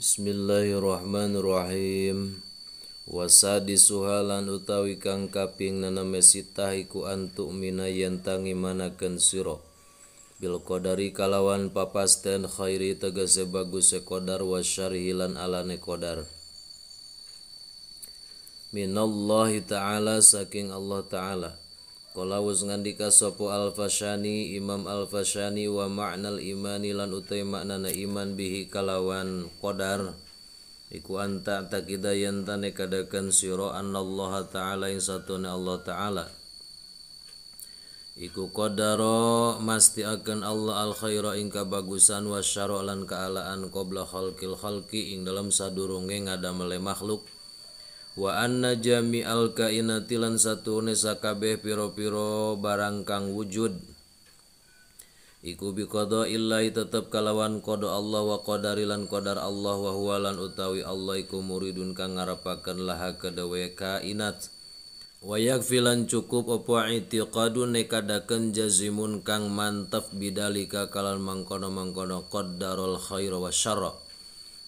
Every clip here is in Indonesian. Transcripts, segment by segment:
Bismillahirrahmanirrahim wasadi suhalan utawi kang kaping naname sitah iku antuk mina yen tangi manaken sira bil qadari kalawan papasten khairi tegese bagus sekodar wasyarhi lan alane kodar minallahi ta'ala saking Allah ta'ala Kala wis ngandika sapa Al-Fasyani Imam Al-Fasyani wa ma'nal imani lan utai maknana iman bihi kalawan qadar iku anta taqida yen tane kadakan sira annallaha ta'ala ing satune Allah ta'ala Iku qadara masti akan Allah al khaira ing kabagusan wa syara lan kaalaan qabla khalqil khalqi ing dalam sadurunge ngadamele makhluk wa anna jami'al kainati lan satune sakabeh pira-pira barang kang wujud iku bi qada'illahi tetep kalawan qada Allah wa qadari lan qadar Allah wa huwa lan utawi Allah iku muridun kang ngarepaken laha kadawe kainat wa yakfilan cukup apa itiqadun nekadaken jazimun kang mantap bidalika kalan mangkono-mangkono qaddarul khair wa syarra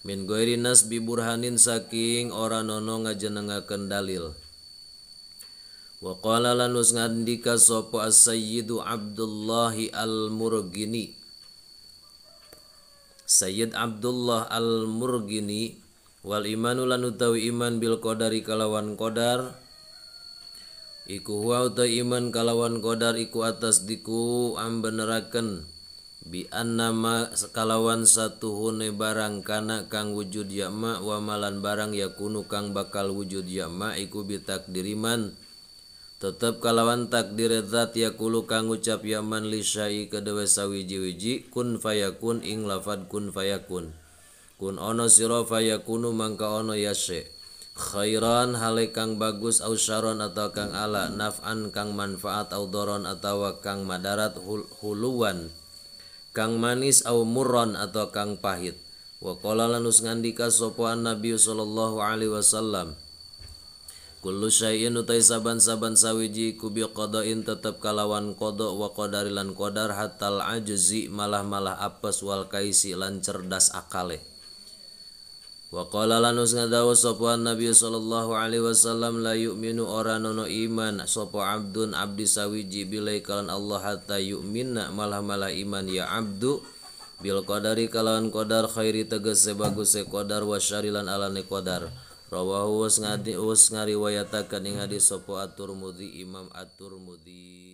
min goiri nasbi burhanin saking ora nono ngajenengaken dalil wa qala lan us ngandika sapa as-sayyidu Abdullahi al-Murgini Sayyid Abdullah al-Murgini wal imanu lan iman bil qadari kalawan qadar iku huwa iman kalawan qadar iku atas diku ambeneraken bi annama sekalawan satu hune barang kana kang wujud wa wamalan barang yakunu kang bakal wujud yama iku diriman tetap kalawan takdir zat yakulu kang ucap yaman lisai kedewe sawiji-wiji kun fayakun ing lafad kun fayakun kun ono siro fayakunu mangka ono yase khairan hale kang bagus au syaron atau kang ala naf'an kang manfaat au doron atau kang madarat hul huluan kang manis au murron atau kang pahit wa qala lanus ngandika sapa nabi sallallahu alaihi wasallam kullu syai'in utai saban-saban sawiji ku bi qada'in tetep kalawan qada wa qadari lan qadar hatal ajzi malah-malah apes wal kaisi lan cerdas akale us ngada sopohan Nabi Shallallahu Alaihi Wasallam la yukmin orang nonno iman sopo Abdul Abdi sawwiji bilai kalan Allah hatay yuk Minna malah-malah iman ya Abdul Bil Qadaari kalawan Qadadar Khiri tegas sebaguse Qadadar wasyarilan aani Qadadar rawwu ngadi us ngariwaya takakan hadis sopo atur mudi Imam atur mudi